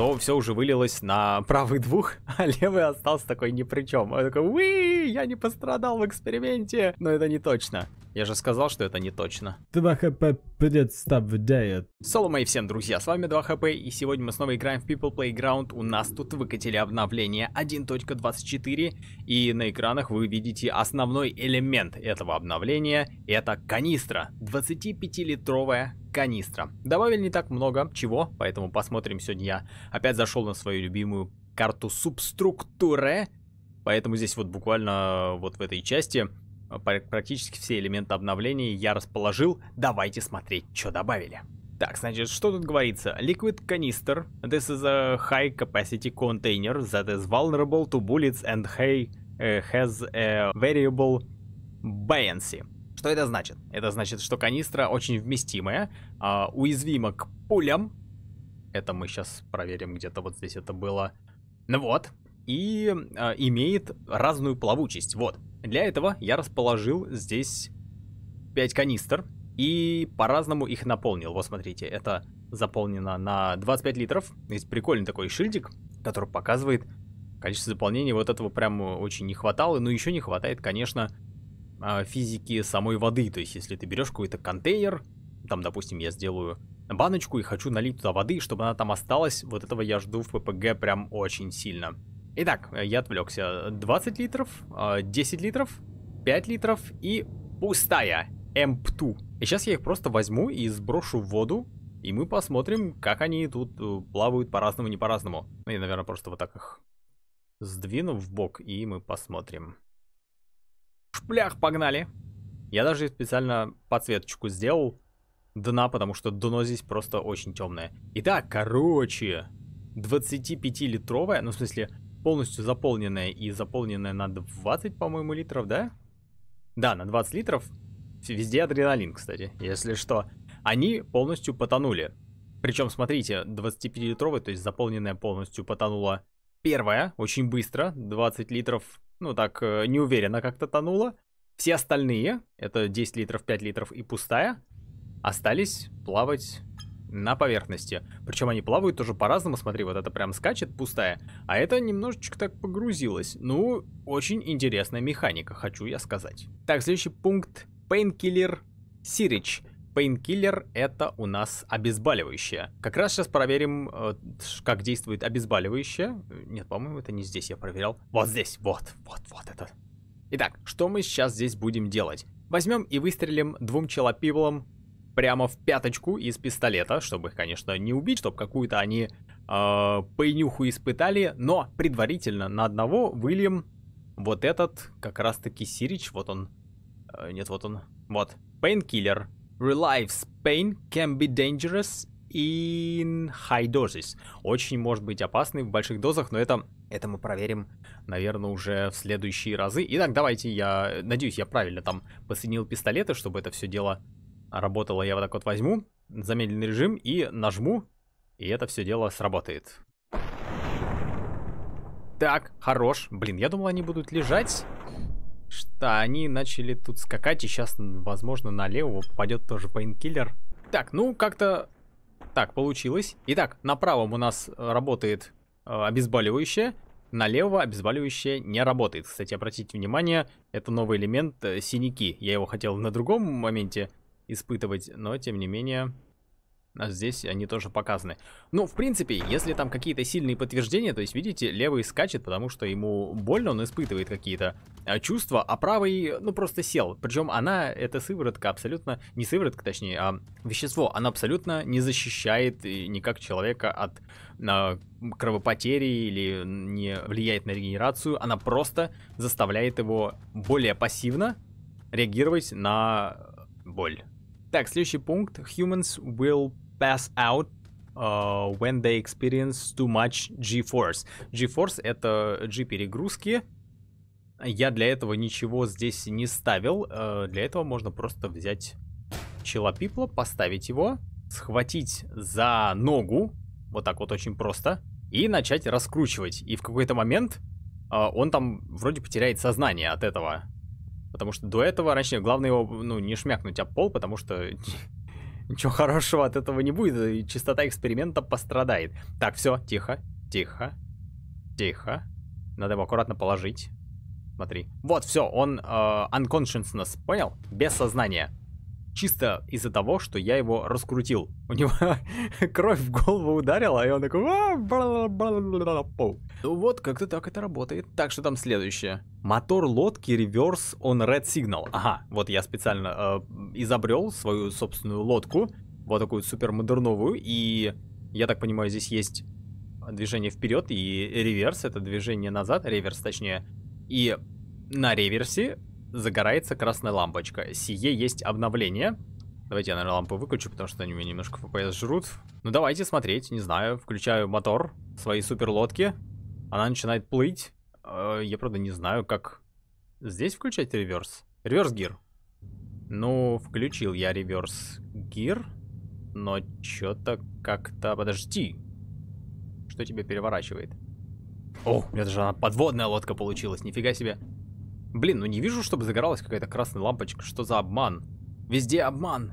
то все уже вылилось на правый двух, а левый остался такой ни при чем. Он такой, уи, я не пострадал в эксперименте. Но это не точно. Я же сказал, что это не точно. 2 хп представляет. Соло мои всем, друзья, с вами 2 хп, и сегодня мы снова играем в People Playground. У нас тут выкатили обновление 1.24, и на экранах вы видите основной элемент этого обновления. Это канистра, 25-литровая канистра. Добавили не так много чего, поэтому посмотрим сегодня. Я опять зашел на свою любимую карту субструктуры, поэтому здесь вот буквально э, вот в этой части э, практически все элементы обновления я расположил. Давайте смотреть, что добавили. Так, значит, что тут говорится? Liquid canister. This is a high capacity container that is vulnerable to bullets and hay, э, has a variable buoyancy. Что это значит? Это значит, что канистра очень вместимая, а, уязвима к пулям. Это мы сейчас проверим, где-то вот здесь это было. Ну вот. И а, имеет разную плавучесть. Вот. Для этого я расположил здесь 5 канистр и по-разному их наполнил. Вот смотрите, это заполнено на 25 литров. Есть прикольный такой шильдик, который показывает количество заполнения. Вот этого прям очень не хватало. Но еще не хватает, конечно, а, физики самой воды. То есть, если ты берешь какой-то контейнер, там, допустим, я сделаю баночку и хочу налить туда воды, чтобы она там осталась, вот этого я жду в ППГ прям очень сильно. Итак, я отвлекся. 20 литров, 10 а, литров, 5 литров и пустая МП2. И сейчас я их просто возьму и сброшу в воду, и мы посмотрим, как они тут э, плавают по-разному, не по-разному. Ну, я, наверное, просто вот так их сдвину в бок, и мы посмотрим блях погнали. Я даже специально подсветочку сделал дна, потому что дно здесь просто очень темное. Итак, короче, 25-литровая, ну в смысле полностью заполненная и заполненная на 20, по-моему, литров, да? Да, на 20 литров. Везде адреналин, кстати, если что. Они полностью потонули. Причем, смотрите, 25-литровая, то есть заполненная полностью потонула первая, очень быстро, 20 литров ну так, э, неуверенно как-то тонула. Все остальные, это 10 литров, 5 литров и пустая, остались плавать на поверхности. Причем они плавают тоже по-разному, смотри, вот это прям скачет пустая, а это немножечко так погрузилось. Ну, очень интересная механика, хочу я сказать. Так, следующий пункт Painkiller Сирич. Painkiller это у нас обезболивающее. Как раз сейчас проверим, э, как действует обезболивающее. Нет, по-моему, это не здесь я проверял. Вот здесь, вот, вот, вот это. Итак, что мы сейчас здесь будем делать? Возьмем и выстрелим двум челопиблам прямо в пяточку из пистолета, чтобы их, конечно, не убить, чтобы какую-то они э, пойнюху испытали, но предварительно на одного выльем вот этот, как раз-таки Сирич, вот он, э, нет, вот он, вот, Пейнкиллер, Relieves pain can be dangerous in high doses. Очень может быть опасный в больших дозах, но это, это мы проверим, наверное, уже в следующие разы. Итак, давайте я, надеюсь, я правильно там подсоединил пистолеты, чтобы это все дело работало. Я вот так вот возьму замедленный режим и нажму, и это все дело сработает. Так, хорош. Блин, я думал, они будут лежать что они начали тут скакать, и сейчас, возможно, на левого попадет тоже пейнкиллер. Так, ну, как-то так получилось. Итак, на правом у нас э, работает э, обезболивающее, налево обезболивающее не работает. Кстати, обратите внимание, это новый элемент э, синяки. Я его хотел на другом моменте испытывать, но, тем не менее, а здесь они тоже показаны. Ну, в принципе, если там какие-то сильные подтверждения, то есть, видите, левый скачет, потому что ему больно, он испытывает какие-то а, чувства, а правый, ну, просто сел. Причем она, эта сыворотка абсолютно, не сыворотка, точнее, а вещество, она абсолютно не защищает никак человека от а, кровопотери или не влияет на регенерацию, она просто заставляет его более пассивно реагировать на боль. Так, следующий пункт. Humans will pass out uh, when they experience too much G-force. G-force это G-перегрузки. Я для этого ничего здесь не ставил. Uh, для этого можно просто взять Челопипла, поставить его, схватить за ногу, вот так вот очень просто, и начать раскручивать. И в какой-то момент uh, он там вроде потеряет сознание от этого. Потому что до этого раньше главное его, ну, не шмякнуть об пол, потому что ничего хорошего от этого не будет, и чистота эксперимента пострадает. Так, все, тихо, тихо, тихо. Надо его аккуратно положить. Смотри. Вот, все, он э, unconsciousness, понял? Без сознания чисто из-за того, что я его раскрутил. У него кровь в голову ударила, и он такой... «А, ну вот, как-то так это работает. Так, что там следующее? Мотор лодки реверс on red signal. Ага, вот я специально э, изобрел свою собственную лодку. Вот такую супер И, я так понимаю, здесь есть движение вперед и реверс. Это движение назад, реверс точнее. И на реверсе загорается красная лампочка. Сие есть обновление. Давайте я, наверное, лампу выключу, потому что они у меня немножко FPS жрут. Ну, давайте смотреть, не знаю. Включаю мотор своей суперлодки. Она начинает плыть. Э, я, правда, не знаю, как... Здесь включать реверс? Реверс-гир. Ну, включил я реверс-гир. Но что-то как-то... Подожди. Что тебя переворачивает? О, у меня даже она подводная лодка получилась, нифига себе. Блин, ну не вижу, чтобы загоралась какая-то красная лампочка. Что за обман? Везде обман.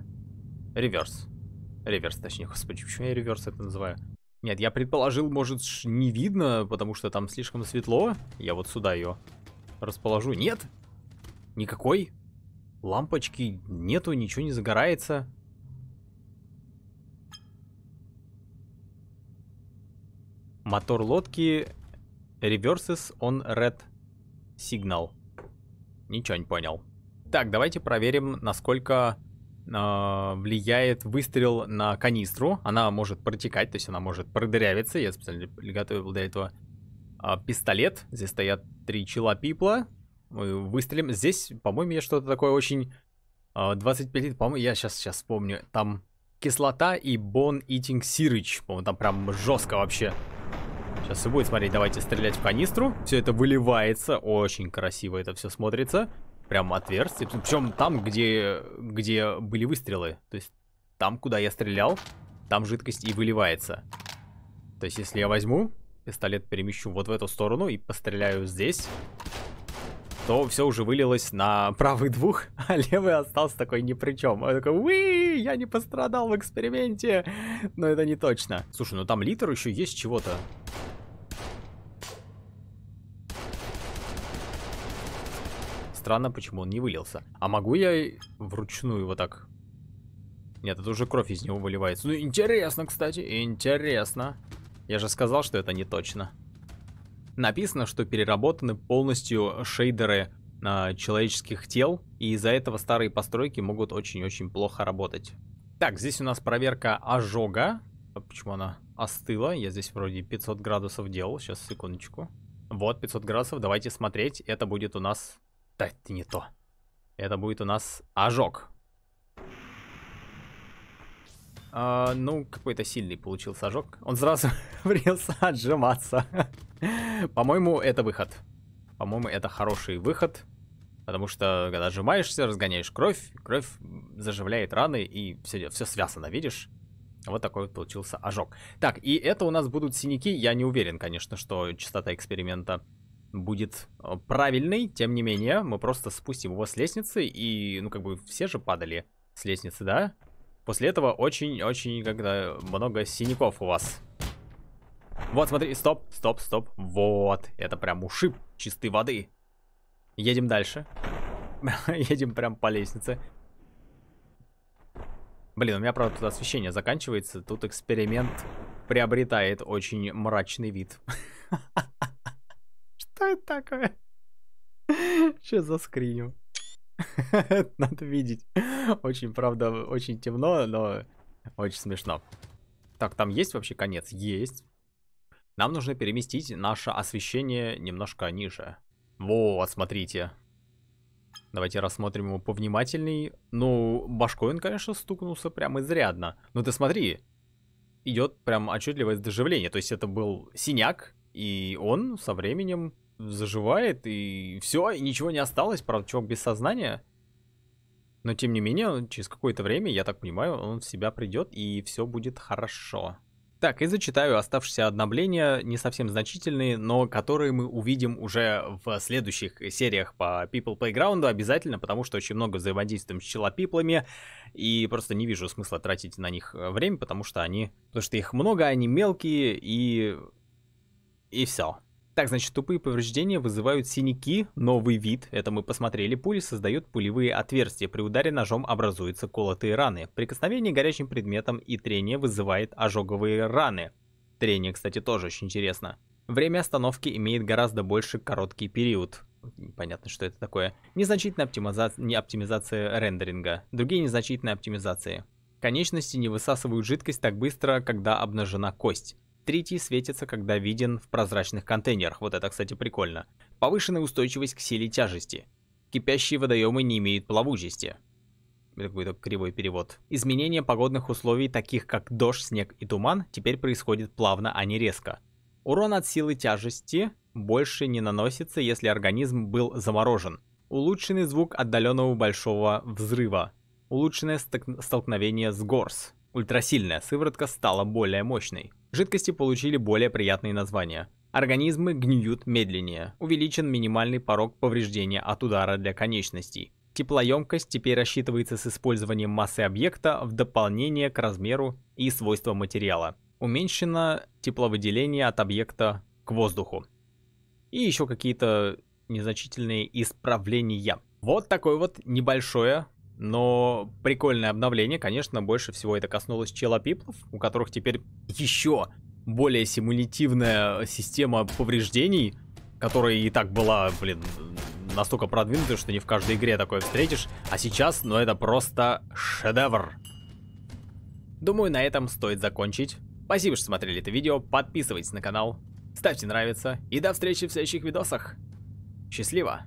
Реверс. Реверс, точнее, господи, почему я реверс это называю? Нет, я предположил, может, не видно, потому что там слишком светло. Я вот сюда ее расположу. Нет! Никакой лампочки нету, ничего не загорается. Мотор лодки Reverses on Red Signal. Ничего не понял. Так, давайте проверим, насколько э, влияет выстрел на канистру. Она может протекать, то есть она может продырявиться. Я специально приготовил для этого э, пистолет. Здесь стоят три чела пипла. Мы выстрелим. Здесь, по-моему, я что-то такое очень... Э, а, 25, по-моему, я сейчас, сейчас вспомню. Там кислота и бон-итинг сирыч. По-моему, там прям жестко вообще. Сейчас и будет, смотреть, давайте стрелять в канистру. Все это выливается, очень красиво это все смотрится. Прям отверстие, причем там, где, где были выстрелы. То есть там, куда я стрелял, там жидкость и выливается. То есть если я возьму, пистолет перемещу вот в эту сторону и постреляю здесь, то все уже вылилось на правый двух, а левый остался такой ни при чем. Он такой, уи, я не пострадал в эксперименте. Но это не точно. Слушай, ну там литр еще есть чего-то. странно, почему он не вылился. А могу я вручную вот так? Нет, это уже кровь из него выливается. Ну, интересно, кстати, интересно. Я же сказал, что это не точно. Написано, что переработаны полностью шейдеры э, человеческих тел, и из-за этого старые постройки могут очень-очень плохо работать. Так, здесь у нас проверка ожога. А почему она остыла? Я здесь вроде 500 градусов делал. Сейчас, секундочку. Вот, 500 градусов. Давайте смотреть. Это будет у нас да, это не то. Это будет у нас ожог. А, ну, какой-то сильный получился ожог. Он сразу принялся отжиматься. По-моему, это выход. По-моему, это хороший выход. Потому что, когда сжимаешься, разгоняешь кровь, кровь заживляет раны, и все, все связано, видишь? Вот такой вот получился ожог. Так, и это у нас будут синяки. Я не уверен, конечно, что частота эксперимента будет э, правильный, тем не менее, мы просто спустим его с лестницы, и, ну, как бы, все же падали с лестницы, да? После этого очень-очень, когда много синяков у вас. Вот, смотри, стоп, стоп, стоп, вот, это прям ушиб чистой воды. Едем дальше. Едем прям по лестнице. Блин, у меня, правда, тут освещение заканчивается, тут эксперимент приобретает очень мрачный вид. Что это такое? Что за скриню? Надо видеть. Очень, правда, очень темно, но очень смешно. Так, там есть вообще конец? Есть. Нам нужно переместить наше освещение немножко ниже. Вот, смотрите. Давайте рассмотрим его повнимательней. Ну, башкой он, конечно, стукнулся прям изрядно. Но ну, ты смотри, идет прям отчетливое доживление. То есть это был синяк, и он со временем заживает, и все, и ничего не осталось, правда, чувак без сознания. Но тем не менее, через какое-то время, я так понимаю, он в себя придет, и все будет хорошо. Так, и зачитаю оставшиеся обновления, не совсем значительные, но которые мы увидим уже в следующих сериях по People Playground обязательно, потому что очень много взаимодействуем с челопиплами, и просто не вижу смысла тратить на них э, время, потому что они... Потому что их много, они мелкие, и... И все. Так, значит, тупые повреждения вызывают синяки, новый вид, это мы посмотрели, пули создают пулевые отверстия, при ударе ножом образуются колотые раны. Прикосновение горячим предметом и трение вызывает ожоговые раны. Трение, кстати, тоже очень интересно. Время остановки имеет гораздо больше короткий период. Понятно, что это такое. Незначительная оптимиза... не оптимизация рендеринга. Другие незначительные оптимизации. Конечности не высасывают жидкость так быстро, когда обнажена кость третий светится, когда виден в прозрачных контейнерах. Вот это, кстати, прикольно. Повышенная устойчивость к силе тяжести. Кипящие водоемы не имеют плавучести. Это какой-то кривой перевод. Изменение погодных условий, таких как дождь, снег и туман, теперь происходит плавно, а не резко. Урон от силы тяжести больше не наносится, если организм был заморожен. Улучшенный звук отдаленного большого взрыва. Улучшенное столкновение с горс. Ультрасильная сыворотка стала более мощной. Жидкости получили более приятные названия. Организмы гниют медленнее. Увеличен минимальный порог повреждения от удара для конечностей. Теплоемкость теперь рассчитывается с использованием массы объекта в дополнение к размеру и свойствам материала. Уменьшено тепловыделение от объекта к воздуху. И еще какие-то незначительные исправления. Вот такое вот небольшое но прикольное обновление, конечно, больше всего это коснулось челопиплов, у которых теперь еще более симулятивная система повреждений, которая и так была, блин, настолько продвинутая, что не в каждой игре такое встретишь. А сейчас, ну это просто шедевр. Думаю, на этом стоит закончить. Спасибо, что смотрели это видео, подписывайтесь на канал, ставьте нравится и до встречи в следующих видосах. Счастливо!